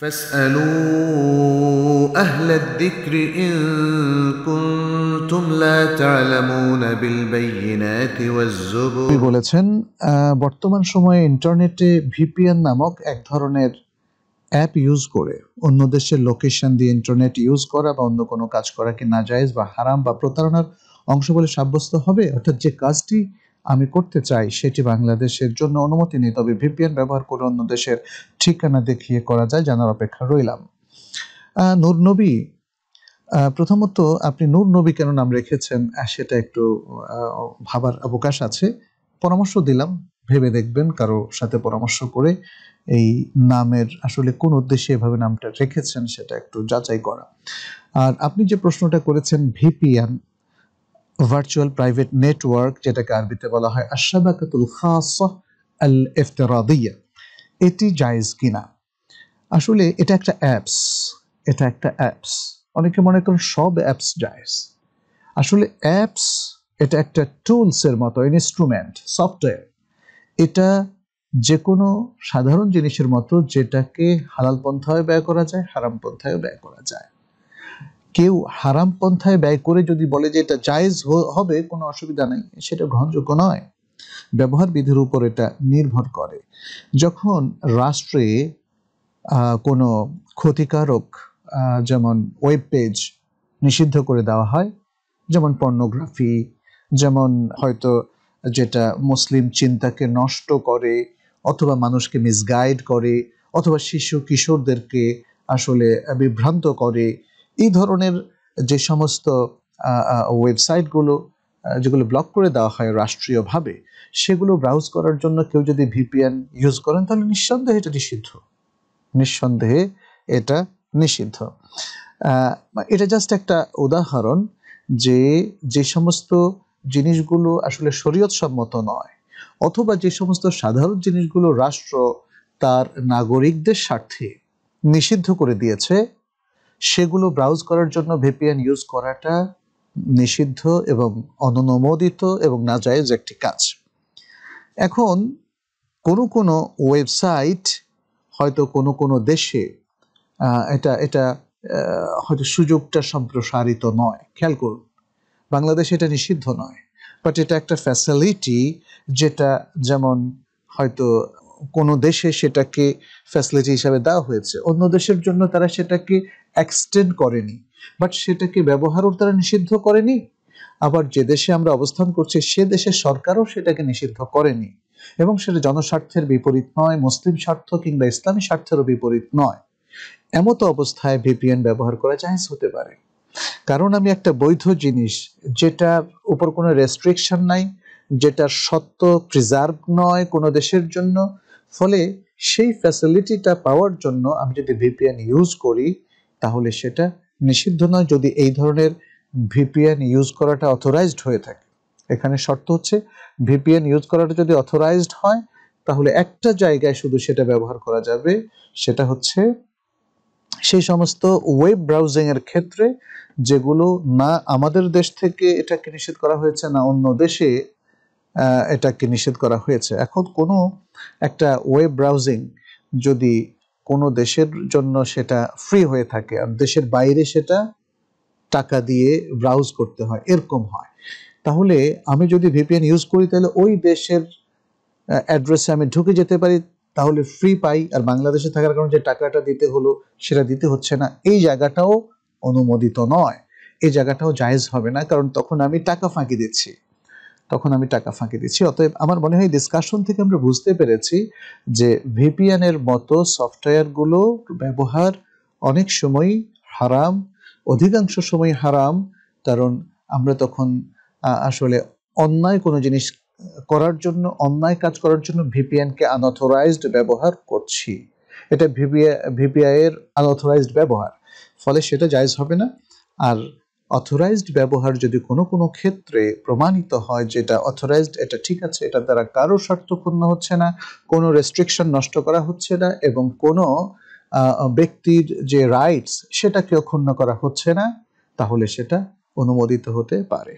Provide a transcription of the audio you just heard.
فاسألوا أهل الذكر إن كنتم لا تعلمون بالبينات والزبر বলেছেন বর্তমান সময়ে ইন্টারনেটে ভিপিএন নামক এক ধরনের অ্যাপ ইউজ করে অন্য দেশের লোকেশন দিয়ে ইন্টারনেট ইউজ করা বা অন্য কোনো কাজ করা কি নাজায়েজ বা হারাম বা প্রতারণার অংশ বলে সাব্যস্ত হবে অর্থাৎ যে কাজটি আমি করতে চাই সেটি বাংলাদেশের জন্য অনুমতি নেই তবে ভিপিএন ব্যবহার করে অন্য দেশের ঠিকানা দেখিয়ে করা যায় জানার অপেক্ষা রইলাম নূর নবী প্রথমত আপনি নূর নবী কেন নাম রেখেছেন সেটা একটু ভাবার অবকাশ আছে পরামর্শ দিলাম ভেবে দেখবেন কারো সাথে পরামর্শ করে এই নামের আসলে কোন উদ্দেশ্যে এভাবে নামটা রেখেছেন সেটা একটু যাচাই করা আর আপনি যে প্রশ্নটা করেছেন ভিপিএন ভার্চুয়াল প্রাইভেট নেটওয়ার্ক যেটাকে আরবিতে বলা হয় আশাবাকাতুল খাস আল ইফতারাদিয়া এটি জায়েজ কিনা আসলে এটা একটা অ্যাপস এটা একটা অ্যাপস অনেকে মনে করেন সব অ্যাপস জায়েজ আসলে অ্যাপস এটা একটা টুলসের মতো ইনস্ট্রুমেন্ট সফটওয়্যার এটা যে কোনো সাধারণ জিনিসের মতো যেটাকে হালাল পন্থায় ব্যয় করা যায় হারাম পন্থায়ও ব্যয় করা যায় কেউ হারাম পন্থায় ব্যয় করে যদি বলে যে এটা জায়েজ হবে কোনো অসুবিধা নাই সেটা গ্রহণযোগ্য নয় ব্যবহার বিধির উপর এটা নির্ভর করে যখন রাষ্ট্রে কোনো ক্ষতিকারক যেমন ওয়েব পেজ নিষিদ্ধ করে দেওয়া হয় যেমন পর্নোগ্রাফি যেমন হয়তো যেটা মুসলিম চিন্তাকে নষ্ট করে অথবা মানুষকে মিসগাইড করে অথবা শিশু কিশোরদেরকে আসলে বিভ্রান্ত করে এই ধরনের যে সমস্ত ওয়েবসাইটগুলো যেগুলো ব্লক করে দেওয়া হয় রাষ্ট্রীয়ভাবে সেগুলো ব্রাউজ করার জন্য কেউ যদি ভিপিএন ইউজ করেন তাহলে নিঃসন্দেহে এটা নিষিদ্ধ নিঃসন্দেহে এটা নিষিদ্ধ এটা জাস্ট একটা উদাহরণ যে যে সমস্ত জিনিসগুলো আসলে শরীয়ত সম্মত নয় অথবা যে সমস্ত সাধারণ জিনিসগুলো রাষ্ট্র তার নাগরিকদের স্বার্থে নিষিদ্ধ করে দিয়েছে সেগুলো ব্রাউজ করার জন্য ভিপিএন ইউজ করাটা নিষিদ্ধ এবং অননুমোদিত এবং না যে একটি কাজ এখন কোনো কোনো ওয়েবসাইট হয়তো কোনো কোনো দেশে এটা এটা হয়তো সুযোগটা সম্প্রসারিত নয় খেয়াল করুন বাংলাদেশে এটা নিষিদ্ধ নয় বাট এটা একটা ফ্যাসিলিটি যেটা যেমন হয়তো কোনো দেশে সেটাকে ফ্যাসিলিটি হিসাবে দেওয়া হয়েছে অন্য দেশের জন্য তারা সেটাকে এক্সটেন্ড করেনি বাট সেটাকে ব্যবহারও তারা নিষিদ্ধ করেনি আবার যে দেশে আমরা অবস্থান করছি সে দেশের সরকারও সেটাকে নিষিদ্ধ করেনি এবং সেটা জনস্বার্থের বিপরীত নয় মুসলিম স্বার্থ কিংবা ইসলামী স্বার্থেরও বিপরীত নয় এমতো অবস্থায় ভিপিএন ব্যবহার করা জাহেজ হতে পারে কারণ আমি একটা বৈধ জিনিস যেটার উপর কোনো রেস্ট্রিকশন নাই যেটা সত্য প্রিজার্ভ নয় কোনো দেশের জন্য ফলে সেই ফ্যাসিলিটিটা পাওয়ার জন্য আমি যদি ভিপিএন ইউজ করি তাহলে সেটা নিষিদ্ধ নয় যদি এই ধরনের ভিপিএন ইউজ করাটা অথরাইজড হয়ে থাকে এখানে শর্ত হচ্ছে ভিপিএন ইউজ করাটা যদি অথরাইজড হয় তাহলে একটা জায়গায় শুধু সেটা ব্যবহার করা যাবে সেটা হচ্ছে সেই সমস্ত ওয়েব ব্রাউজিং এর ক্ষেত্রে যেগুলো না আমাদের দেশ থেকে এটাকে নিষেধ করা হয়েছে না অন্য দেশে এটাকে নিষেধ করা হয়েছে এখন কোনো একটা ওয়েব ব্রাউজিং যদি কোনো দেশের জন্য সেটা ফ্রি হয়ে থাকে আর দেশের বাইরে সেটা টাকা দিয়ে ব্রাউজ করতে হয় এরকম হয় তাহলে আমি যদি ভিপিএন ইউজ করি তাহলে ওই দেশের অ্যাড্রেসে আমি ঢুকে যেতে পারি তাহলে ফ্রি পাই আর বাংলাদেশে থাকার কারণে যে টাকাটা দিতে হলো সেটা দিতে হচ্ছে না এই জায়গাটাও অনুমোদিত নয় এই জায়গাটাও জায়েজ হবে না কারণ তখন আমি টাকা ফাঁকি দিচ্ছি তখন আমি টাকা ফাঁকি দিচ্ছি অতএব আমার মনে হয় ডিসকাশন থেকে আমরা বুঝতে পেরেছি যে ভিপিএন এর মতো সফটওয়্যারগুলো ব্যবহার অনেক সময় হারাম অধিকাংশ সময় হারাম কারণ আমরা তখন আসলে অন্যায় কোনো জিনিস করার জন্য অন্যায় কাজ করার জন্য ভিপিএনকে আনঅথরাইজড ব্যবহার করছি এটা ভিপিআই ভিপিআই এর আনঅথরাইজড ব্যবহার ফলে সেটা জায়জ হবে না আর অথরাইজড ব্যবহার যদি কোনো কোনো ক্ষেত্রে প্রমাণিত হয় যেটা অথরাইজড এটা ঠিক আছে এটা দ্বারা কারো স্বার্থপূর্ণ হচ্ছে না কোনো রেস্ট্রিকশন নষ্ট করা হচ্ছে না এবং কোনো ব্যক্তির যে রাইটস সেটাকেও ক্ষুণ্ণ করা হচ্ছে না তাহলে সেটা অনুমোদিত হতে পারে